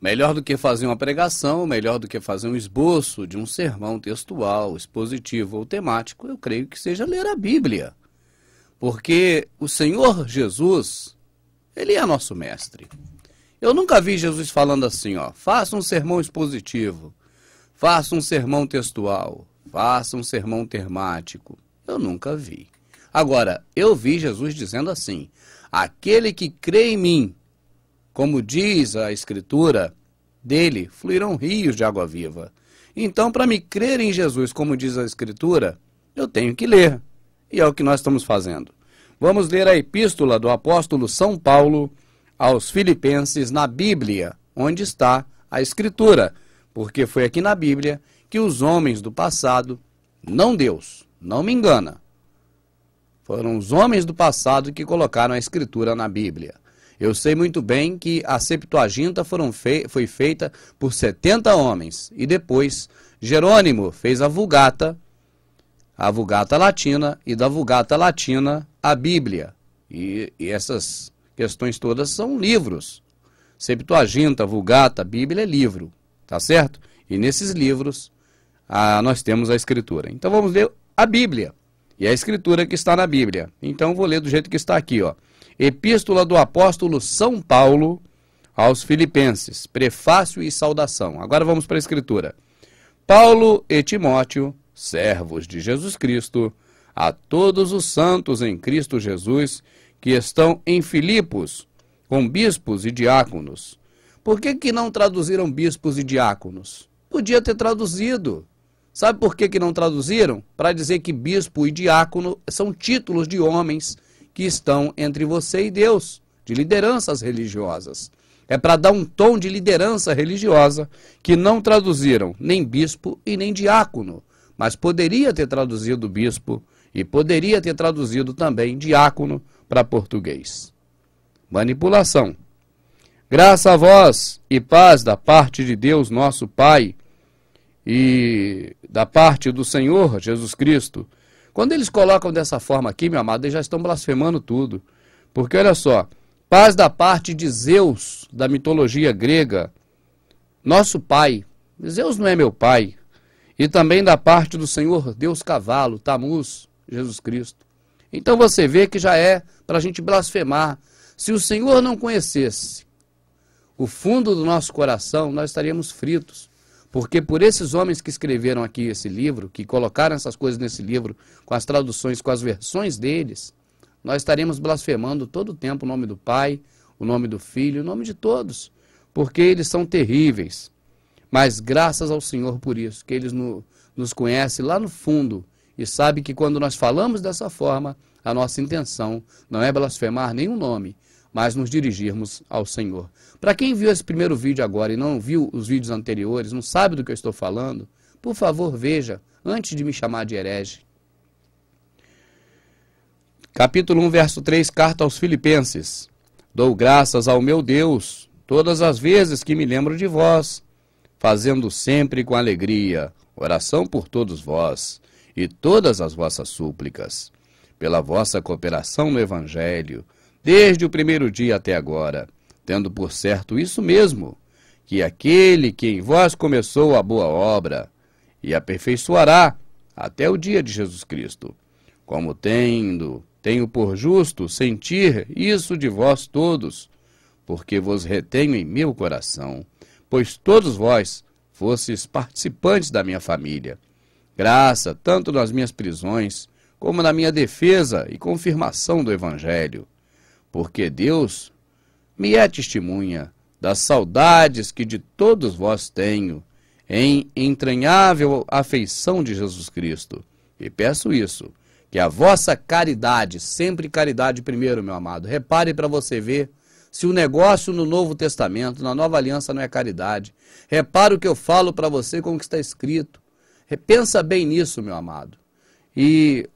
Melhor do que fazer uma pregação, melhor do que fazer um esboço de um sermão textual, expositivo ou temático, eu creio que seja ler a Bíblia. Porque o Senhor Jesus, ele é nosso mestre. Eu nunca vi Jesus falando assim, ó, faça um sermão expositivo, faça um sermão textual, faça um sermão temático. Eu nunca vi. Agora, eu vi Jesus dizendo assim: aquele que crê em mim, como diz a Escritura, dele fluirão rios de água viva. Então, para me crer em Jesus, como diz a Escritura, eu tenho que ler. E é o que nós estamos fazendo. Vamos ler a epístola do apóstolo São Paulo aos Filipenses na Bíblia, onde está a Escritura, porque foi aqui na Bíblia que os homens do passado, não Deus, não me engana, foram os homens do passado que colocaram a Escritura na Bíblia. Eu sei muito bem que a Septuaginta fe foi feita por 70 homens. E depois, Jerônimo fez a Vulgata, a Vulgata Latina, e da Vulgata Latina, a Bíblia. E, e essas questões todas são livros. Septuaginta, Vulgata, Bíblia é livro, tá certo? E nesses livros nós temos a Escritura. Então vamos ler a Bíblia e a Escritura que está na Bíblia. Então vou ler do jeito que está aqui, ó. Epístola do apóstolo São Paulo aos Filipenses, prefácio e saudação. Agora vamos para a escritura. Paulo e Timóteo, servos de Jesus Cristo, a todos os santos em Cristo Jesus que estão em Filipos, com bispos e diáconos. Por que, que não traduziram bispos e diáconos? Podia ter traduzido. Sabe por que, que não traduziram? Para dizer que bispo e diácono são títulos de homens que estão entre você e Deus, de lideranças religiosas. É para dar um tom de liderança religiosa que não traduziram nem bispo e nem diácono, mas poderia ter traduzido bispo e poderia ter traduzido também diácono para português. Manipulação. Graça a vós e paz da parte de Deus, nosso Pai, e da parte do Senhor Jesus Cristo, quando eles colocam dessa forma aqui, meu amado, eles já estão blasfemando tudo. Porque olha só, paz da parte de Zeus, da mitologia grega, nosso pai. Zeus não é meu pai. E também da parte do Senhor Deus Cavalo, Tammuz, Jesus Cristo. Então você vê que já é para a gente blasfemar. Se o Senhor não conhecesse o fundo do nosso coração, nós estaríamos fritos. Porque por esses homens que escreveram aqui esse livro, que colocaram essas coisas nesse livro, com as traduções, com as versões deles, nós estaremos blasfemando todo o tempo o nome do Pai, o nome do Filho, o nome de todos, porque eles são terríveis. Mas graças ao Senhor por isso, que eles no, nos conhece lá no fundo e sabe que quando nós falamos dessa forma, a nossa intenção não é blasfemar nenhum nome, mas nos dirigirmos ao Senhor. Para quem viu esse primeiro vídeo agora e não viu os vídeos anteriores, não sabe do que eu estou falando, por favor, veja, antes de me chamar de herege. Capítulo 1, verso 3, carta aos Filipenses. Dou graças ao meu Deus todas as vezes que me lembro de vós, fazendo sempre com alegria oração por todos vós e todas as vossas súplicas, pela vossa cooperação no Evangelho desde o primeiro dia até agora, tendo por certo isso mesmo, que aquele que em vós começou a boa obra e aperfeiçoará até o dia de Jesus Cristo, como tendo, tenho por justo sentir isso de vós todos, porque vos retenho em meu coração, pois todos vós fostes participantes da minha família. Graça, tanto nas minhas prisões, como na minha defesa e confirmação do Evangelho porque Deus me é testemunha das saudades que de todos vós tenho, em entranhável afeição de Jesus Cristo. E peço isso, que a vossa caridade, sempre caridade primeiro, meu amado, repare para você ver se o negócio no Novo Testamento, na Nova Aliança, não é caridade. Repare o que eu falo para você com o que está escrito. Repensa bem nisso, meu amado. E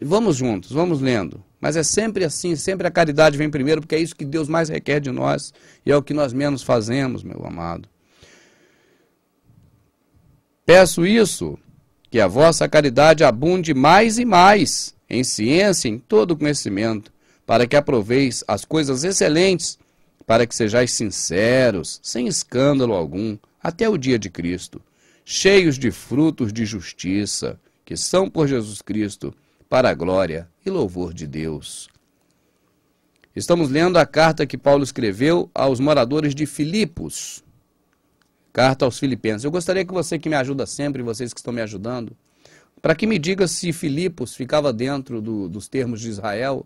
vamos juntos, vamos lendo. Mas é sempre assim, sempre a caridade vem primeiro, porque é isso que Deus mais requer de nós e é o que nós menos fazemos, meu amado. Peço isso, que a vossa caridade abunde mais e mais em ciência, em todo conhecimento, para que aproveis as coisas excelentes, para que sejais sinceros, sem escândalo algum, até o dia de Cristo, cheios de frutos de justiça, que são por Jesus Cristo para a glória e louvor de Deus. Estamos lendo a carta que Paulo escreveu aos moradores de Filipos. Carta aos Filipenses. Eu gostaria que você que me ajuda sempre, vocês que estão me ajudando, para que me diga se Filipos ficava dentro do, dos termos de Israel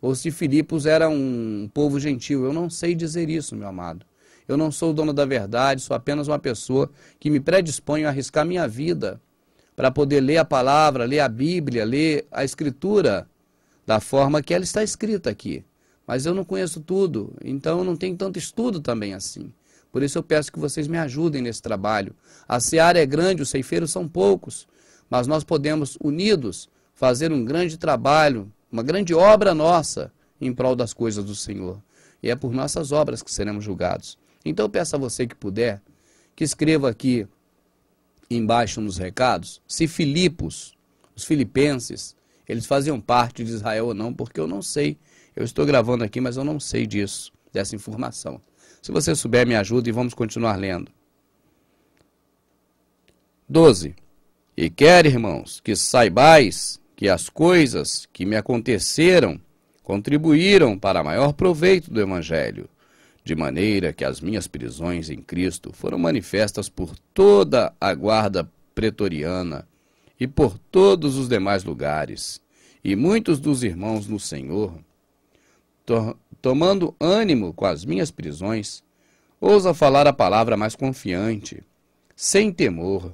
ou se Filipos era um povo gentil. Eu não sei dizer isso, meu amado. Eu não sou o dono da verdade, sou apenas uma pessoa que me predisponho a arriscar minha vida para poder ler a palavra, ler a Bíblia, ler a Escritura da forma que ela está escrita aqui. Mas eu não conheço tudo, então eu não tenho tanto estudo também assim. Por isso eu peço que vocês me ajudem nesse trabalho. A seara é grande, os ceifeiros são poucos, mas nós podemos, unidos, fazer um grande trabalho, uma grande obra nossa em prol das coisas do Senhor. E é por nossas obras que seremos julgados. Então eu peço a você que puder, que escreva aqui embaixo nos recados se Filipos, os filipenses, eles faziam parte de Israel ou não, porque eu não sei. Eu estou gravando aqui, mas eu não sei disso, dessa informação. Se você souber, me ajuda e vamos continuar lendo. 12. E quer, irmãos, que saibais que as coisas que me aconteceram contribuíram para maior proveito do Evangelho, de maneira que as minhas prisões em Cristo foram manifestas por toda a guarda pretoriana e por todos os demais lugares, e muitos dos irmãos no Senhor, to tomando ânimo com as minhas prisões, ousa falar a palavra mais confiante, sem temor.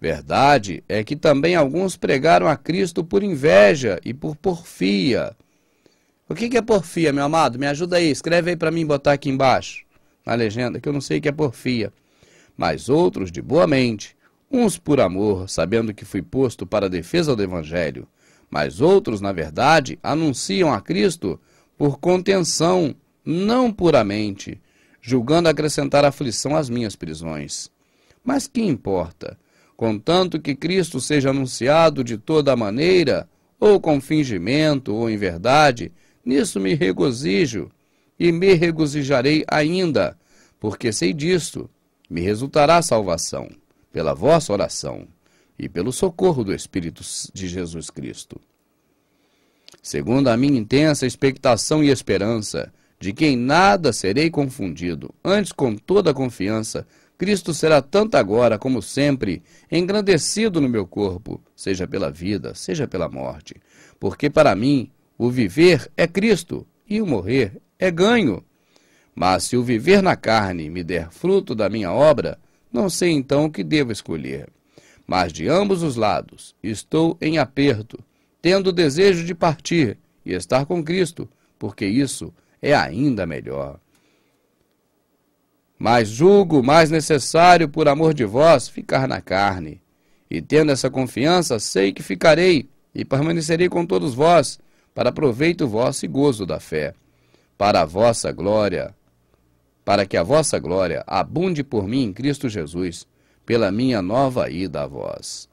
Verdade é que também alguns pregaram a Cristo por inveja e por porfia o que, que é porfia, meu amado? Me ajuda aí, escreve aí para mim botar aqui embaixo, na legenda, que eu não sei o que é porfia. Mas outros de boa mente, uns por amor, sabendo que fui posto para a defesa do Evangelho, mas outros, na verdade, anunciam a Cristo por contenção, não puramente, julgando acrescentar aflição às minhas prisões. Mas que importa? Contanto que Cristo seja anunciado de toda maneira, ou com fingimento, ou em verdade, Nisso me regozijo, e me regozijarei ainda, porque sei disto, me resultará salvação, pela vossa oração e pelo socorro do Espírito de Jesus Cristo. Segundo a minha intensa expectação e esperança, de que em nada serei confundido, antes com toda a confiança, Cristo será tanto agora como sempre engrandecido no meu corpo, seja pela vida, seja pela morte, porque para mim o viver é Cristo e o morrer é ganho. Mas se o viver na carne me der fruto da minha obra, não sei então o que devo escolher. Mas de ambos os lados estou em aperto, tendo desejo de partir e estar com Cristo, porque isso é ainda melhor. Mas julgo mais necessário, por amor de vós, ficar na carne. E tendo essa confiança, sei que ficarei e permanecerei com todos vós, para proveito vosso e gozo da fé, para a vossa glória, para que a vossa glória abunde por mim em Cristo Jesus, pela minha nova ida a vós.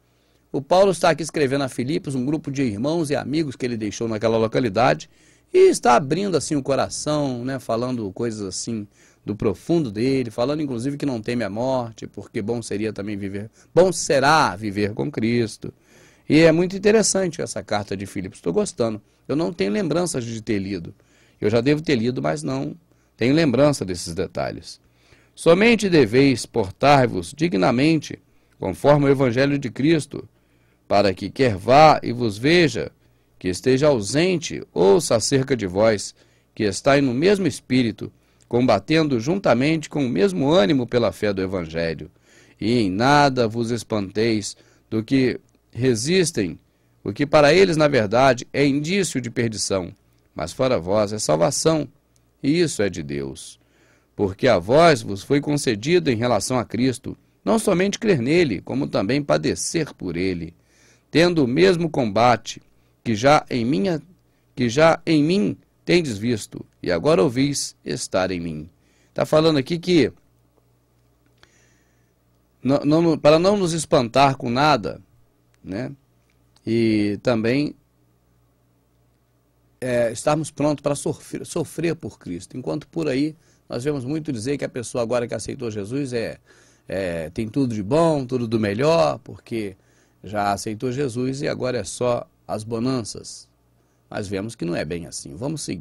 O Paulo está aqui escrevendo a Filipos, um grupo de irmãos e amigos que ele deixou naquela localidade, e está abrindo assim o coração, né, falando coisas assim do profundo dele, falando inclusive que não teme a morte, porque bom seria também viver, bom será viver com Cristo. E é muito interessante essa carta de Filipos, estou gostando. Eu não tenho lembranças de ter lido. Eu já devo ter lido, mas não tenho lembrança desses detalhes. Somente deveis portar-vos dignamente, conforme o Evangelho de Cristo, para que quer vá e vos veja, que esteja ausente, ouça acerca de vós, que estáis no mesmo espírito, combatendo juntamente com o mesmo ânimo pela fé do Evangelho. E em nada vos espanteis do que resistem, o que para eles, na verdade, é indício de perdição, mas para vós é salvação, e isso é de Deus. Porque a vós vos foi concedido em relação a Cristo, não somente crer nele, como também padecer por ele, tendo o mesmo combate que já em minha que já em mim tendes visto, e agora ouvis estar em mim. Está falando aqui que, não, não, para não nos espantar com nada, né? E também é, estarmos prontos para sofrer, sofrer, por Cristo. Enquanto por aí nós vemos muito dizer que a pessoa agora que aceitou Jesus é, é tem tudo de bom, tudo do melhor, porque já aceitou Jesus e agora é só as bonanças. Mas vemos que não é bem assim. Vamos seguir.